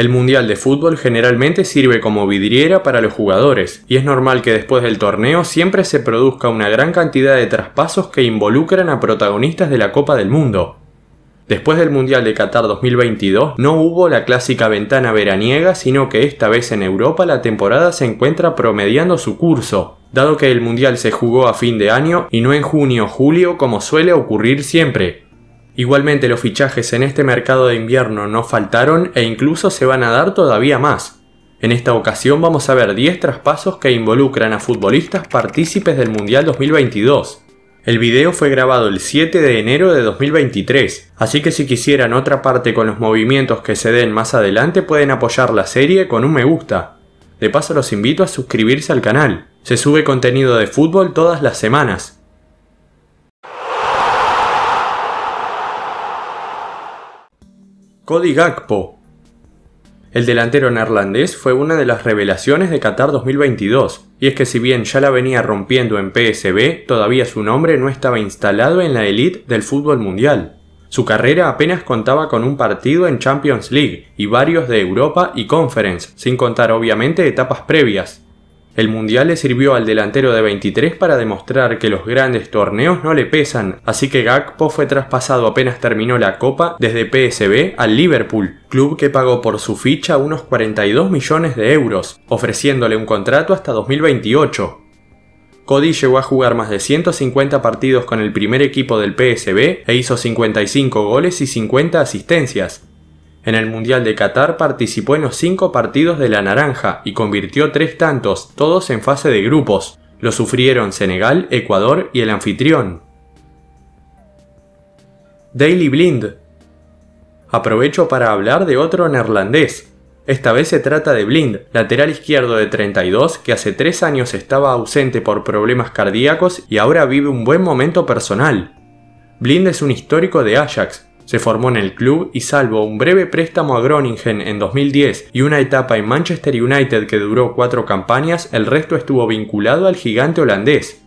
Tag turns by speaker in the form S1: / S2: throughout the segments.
S1: El Mundial de Fútbol generalmente sirve como vidriera para los jugadores, y es normal que después del torneo siempre se produzca una gran cantidad de traspasos que involucran a protagonistas de la Copa del Mundo. Después del Mundial de Qatar 2022 no hubo la clásica ventana veraniega, sino que esta vez en Europa la temporada se encuentra promediando su curso, dado que el Mundial se jugó a fin de año y no en junio o julio como suele ocurrir siempre. Igualmente los fichajes en este mercado de invierno no faltaron e incluso se van a dar todavía más. En esta ocasión vamos a ver 10 traspasos que involucran a futbolistas partícipes del Mundial 2022. El video fue grabado el 7 de enero de 2023, así que si quisieran otra parte con los movimientos que se den más adelante pueden apoyar la serie con un me gusta. De paso los invito a suscribirse al canal. Se sube contenido de fútbol todas las semanas, Cody Gakpo. El delantero neerlandés fue una de las revelaciones de Qatar 2022, y es que si bien ya la venía rompiendo en PSB, todavía su nombre no estaba instalado en la elite del fútbol mundial. Su carrera apenas contaba con un partido en Champions League y varios de Europa y Conference, sin contar obviamente etapas previas. El Mundial le sirvió al delantero de 23 para demostrar que los grandes torneos no le pesan, así que Gakpo fue traspasado apenas terminó la Copa desde PSB al Liverpool, club que pagó por su ficha unos 42 millones de euros, ofreciéndole un contrato hasta 2028. Cody llegó a jugar más de 150 partidos con el primer equipo del PSB e hizo 55 goles y 50 asistencias, en el Mundial de Qatar participó en los cinco partidos de la Naranja y convirtió tres tantos, todos en fase de grupos. Lo sufrieron Senegal, Ecuador y el anfitrión. Daily Blind. Aprovecho para hablar de otro neerlandés. Esta vez se trata de Blind, lateral izquierdo de 32 que hace tres años estaba ausente por problemas cardíacos y ahora vive un buen momento personal. Blind es un histórico de Ajax, se formó en el club y salvo un breve préstamo a Groningen en 2010 y una etapa en Manchester United que duró cuatro campañas, el resto estuvo vinculado al gigante holandés.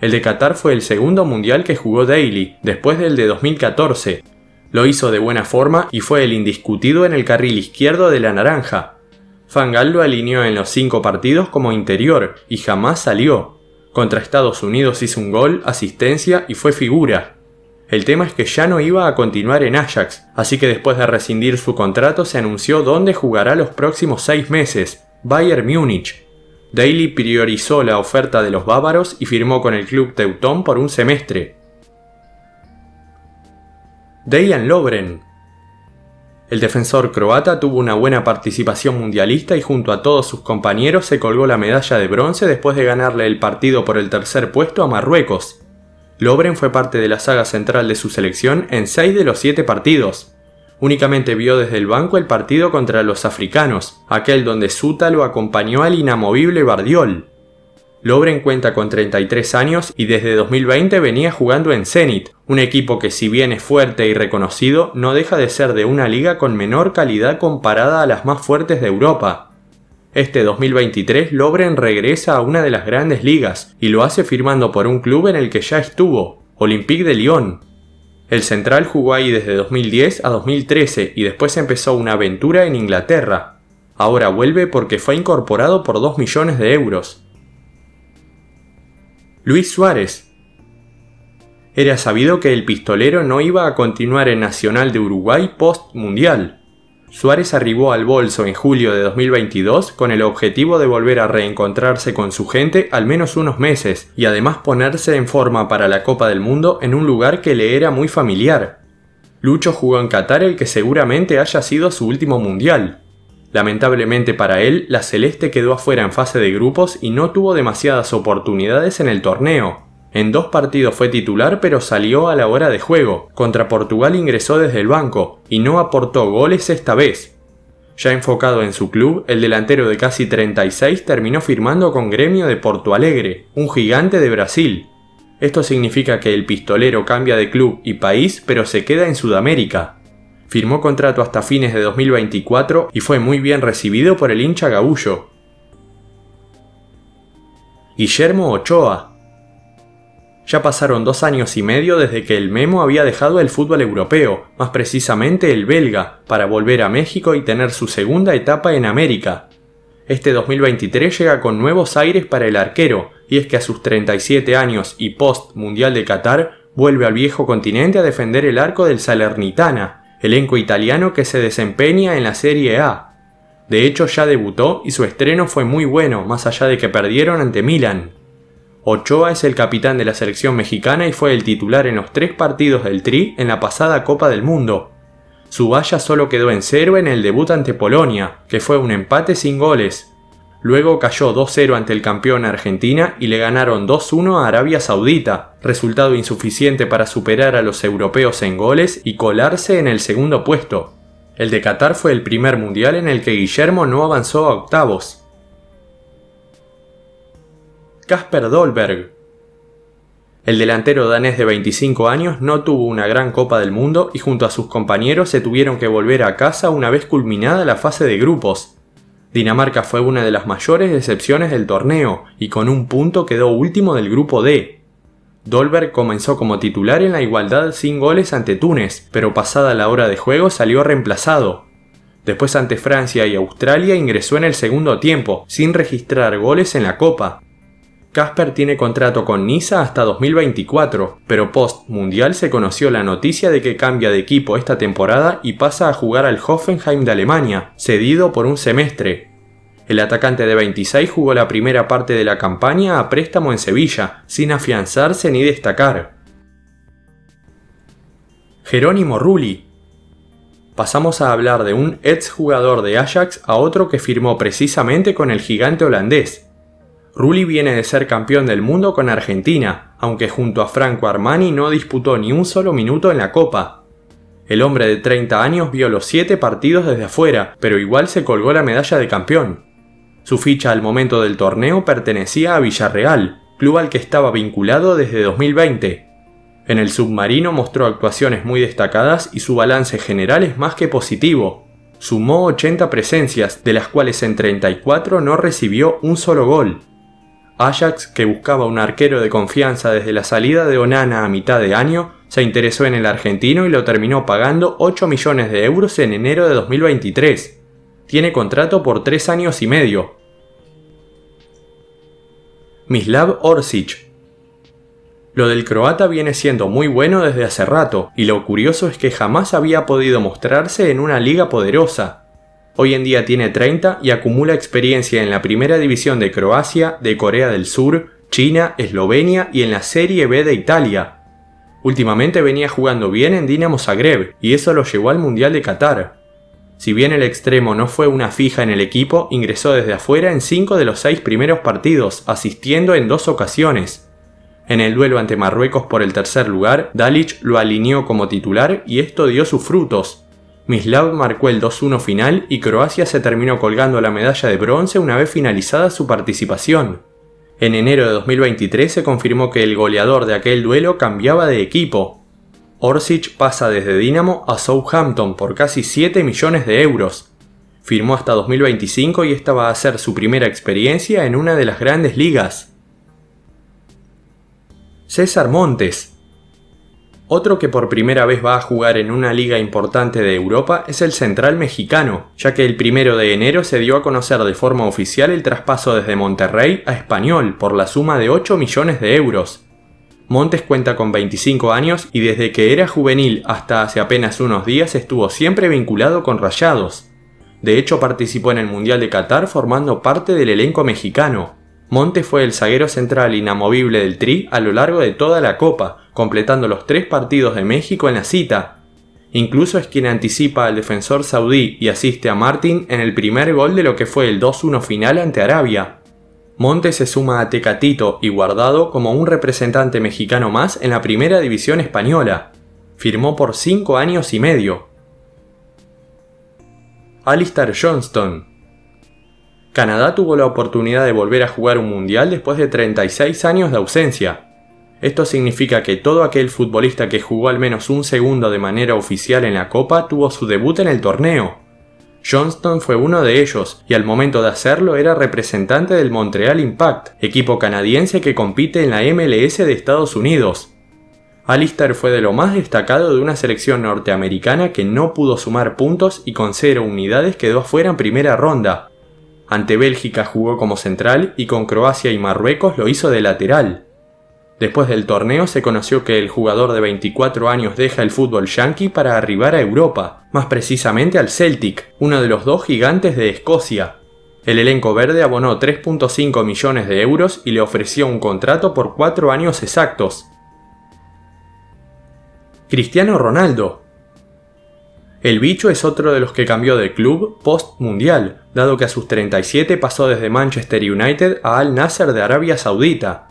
S1: El de Qatar fue el segundo mundial que jugó Daly, después del de 2014. Lo hizo de buena forma y fue el indiscutido en el carril izquierdo de la naranja. Fangal lo alineó en los cinco partidos como interior y jamás salió. Contra Estados Unidos hizo un gol, asistencia y fue figura. El tema es que ya no iba a continuar en Ajax, así que después de rescindir su contrato se anunció dónde jugará los próximos seis meses, Bayern Múnich. Daly priorizó la oferta de los bávaros y firmó con el club teutón por un semestre. Dejan Lobren, el defensor croata tuvo una buena participación mundialista y junto a todos sus compañeros se colgó la medalla de bronce después de ganarle el partido por el tercer puesto a Marruecos. Lobren fue parte de la saga central de su selección en 6 de los 7 partidos. Únicamente vio desde el banco el partido contra los africanos, aquel donde Suta lo acompañó al inamovible Bardiol. Lobren cuenta con 33 años y desde 2020 venía jugando en Zenit, un equipo que si bien es fuerte y reconocido, no deja de ser de una liga con menor calidad comparada a las más fuertes de Europa. Este 2023 Lobren regresa a una de las grandes ligas y lo hace firmando por un club en el que ya estuvo, Olympique de Lyon. El central jugó ahí desde 2010 a 2013 y después empezó una aventura en Inglaterra. Ahora vuelve porque fue incorporado por 2 millones de euros. Luis Suárez. Era sabido que el pistolero no iba a continuar en Nacional de Uruguay post-mundial. Suárez arribó al bolso en julio de 2022 con el objetivo de volver a reencontrarse con su gente al menos unos meses y además ponerse en forma para la Copa del Mundo en un lugar que le era muy familiar. Lucho jugó en Qatar el que seguramente haya sido su último mundial. Lamentablemente para él, la Celeste quedó afuera en fase de grupos y no tuvo demasiadas oportunidades en el torneo, en dos partidos fue titular pero salió a la hora de juego. Contra Portugal ingresó desde el banco y no aportó goles esta vez. Ya enfocado en su club, el delantero de casi 36 terminó firmando con Gremio de Porto Alegre, un gigante de Brasil. Esto significa que el pistolero cambia de club y país pero se queda en Sudamérica. Firmó contrato hasta fines de 2024 y fue muy bien recibido por el hincha Gabullo. Guillermo Ochoa, ya pasaron dos años y medio desde que el Memo había dejado el fútbol europeo, más precisamente el belga, para volver a México y tener su segunda etapa en América. Este 2023 llega con nuevos aires para el arquero, y es que a sus 37 años y post Mundial de Qatar, vuelve al viejo continente a defender el arco del Salernitana, elenco italiano que se desempeña en la Serie A. De hecho ya debutó y su estreno fue muy bueno, más allá de que perdieron ante Milan. Ochoa es el capitán de la selección mexicana y fue el titular en los tres partidos del Tri en la pasada Copa del Mundo. Su valla solo quedó en cero en el debut ante Polonia, que fue un empate sin goles. Luego cayó 2-0 ante el campeón Argentina y le ganaron 2-1 a Arabia Saudita, resultado insuficiente para superar a los europeos en goles y colarse en el segundo puesto. El de Qatar fue el primer mundial en el que Guillermo no avanzó a octavos. Kasper Dolberg. El delantero danés de 25 años no tuvo una gran Copa del Mundo y junto a sus compañeros se tuvieron que volver a casa una vez culminada la fase de grupos. Dinamarca fue una de las mayores decepciones del torneo y con un punto quedó último del grupo D. Dolberg comenzó como titular en la igualdad sin goles ante Túnez, pero pasada la hora de juego salió reemplazado. Después ante Francia y Australia ingresó en el segundo tiempo, sin registrar goles en la Copa, Casper tiene contrato con Niza hasta 2024, pero post mundial se conoció la noticia de que cambia de equipo esta temporada y pasa a jugar al Hoffenheim de Alemania, cedido por un semestre. El atacante de 26 jugó la primera parte de la campaña a préstamo en Sevilla, sin afianzarse ni destacar. Jerónimo Rulli, pasamos a hablar de un ex jugador de Ajax a otro que firmó precisamente con el gigante holandés. Rulli viene de ser campeón del mundo con Argentina, aunque junto a Franco Armani no disputó ni un solo minuto en la Copa. El hombre de 30 años vio los 7 partidos desde afuera, pero igual se colgó la medalla de campeón. Su ficha al momento del torneo pertenecía a Villarreal, club al que estaba vinculado desde 2020. En el submarino mostró actuaciones muy destacadas y su balance general es más que positivo. Sumó 80 presencias, de las cuales en 34 no recibió un solo gol, Ajax, que buscaba un arquero de confianza desde la salida de Onana a mitad de año, se interesó en el argentino y lo terminó pagando 8 millones de euros en enero de 2023. Tiene contrato por 3 años y medio. Mislav Orsic. Lo del croata viene siendo muy bueno desde hace rato, y lo curioso es que jamás había podido mostrarse en una liga poderosa, Hoy en día tiene 30 y acumula experiencia en la primera división de Croacia, de Corea del Sur, China, Eslovenia y en la Serie B de Italia. Últimamente venía jugando bien en Dinamo Zagreb y eso lo llevó al Mundial de Qatar. Si bien el extremo no fue una fija en el equipo, ingresó desde afuera en 5 de los 6 primeros partidos, asistiendo en dos ocasiones. En el duelo ante Marruecos por el tercer lugar, Dalic lo alineó como titular y esto dio sus frutos, Mislav marcó el 2-1 final y Croacia se terminó colgando la medalla de bronce una vez finalizada su participación. En enero de 2023 se confirmó que el goleador de aquel duelo cambiaba de equipo. Orsic pasa desde Dinamo a Southampton por casi 7 millones de euros. Firmó hasta 2025 y esta va a ser su primera experiencia en una de las grandes ligas. César Montes, otro que por primera vez va a jugar en una liga importante de Europa es el central mexicano, ya que el primero de enero se dio a conocer de forma oficial el traspaso desde Monterrey a Español por la suma de 8 millones de euros. Montes cuenta con 25 años y desde que era juvenil hasta hace apenas unos días estuvo siempre vinculado con Rayados. De hecho participó en el Mundial de Qatar formando parte del elenco mexicano. Montes fue el zaguero central inamovible del Tri a lo largo de toda la Copa, completando los tres partidos de México en la cita. Incluso es quien anticipa al defensor saudí y asiste a Martin en el primer gol de lo que fue el 2-1 final ante Arabia. Montes se suma a Tecatito y Guardado como un representante mexicano más en la primera división española. Firmó por 5 años y medio. Alistair Johnston, Canadá tuvo la oportunidad de volver a jugar un mundial después de 36 años de ausencia. Esto significa que todo aquel futbolista que jugó al menos un segundo de manera oficial en la Copa tuvo su debut en el torneo. Johnston fue uno de ellos y al momento de hacerlo era representante del Montreal Impact, equipo canadiense que compite en la MLS de Estados Unidos. Alistair fue de lo más destacado de una selección norteamericana que no pudo sumar puntos y con cero unidades quedó afuera en primera ronda. Ante Bélgica jugó como central y con Croacia y Marruecos lo hizo de lateral. Después del torneo se conoció que el jugador de 24 años deja el fútbol yankee para arribar a Europa, más precisamente al Celtic, uno de los dos gigantes de Escocia. El elenco verde abonó 3.5 millones de euros y le ofreció un contrato por 4 años exactos. Cristiano Ronaldo, el bicho es otro de los que cambió de club post-mundial, dado que a sus 37 pasó desde Manchester United a Al Nasser de Arabia Saudita.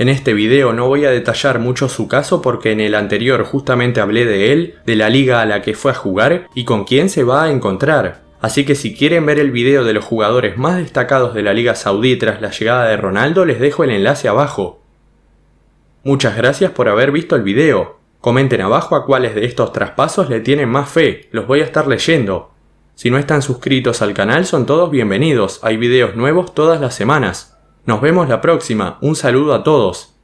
S1: En este video no voy a detallar mucho su caso porque en el anterior justamente hablé de él, de la liga a la que fue a jugar y con quién se va a encontrar. Así que si quieren ver el video de los jugadores más destacados de la Liga Saudí tras la llegada de Ronaldo, les dejo el enlace abajo. Muchas gracias por haber visto el video. Comenten abajo a cuáles de estos traspasos le tienen más fe, los voy a estar leyendo. Si no están suscritos al canal son todos bienvenidos, hay videos nuevos todas las semanas. Nos vemos la próxima. Un saludo a todos.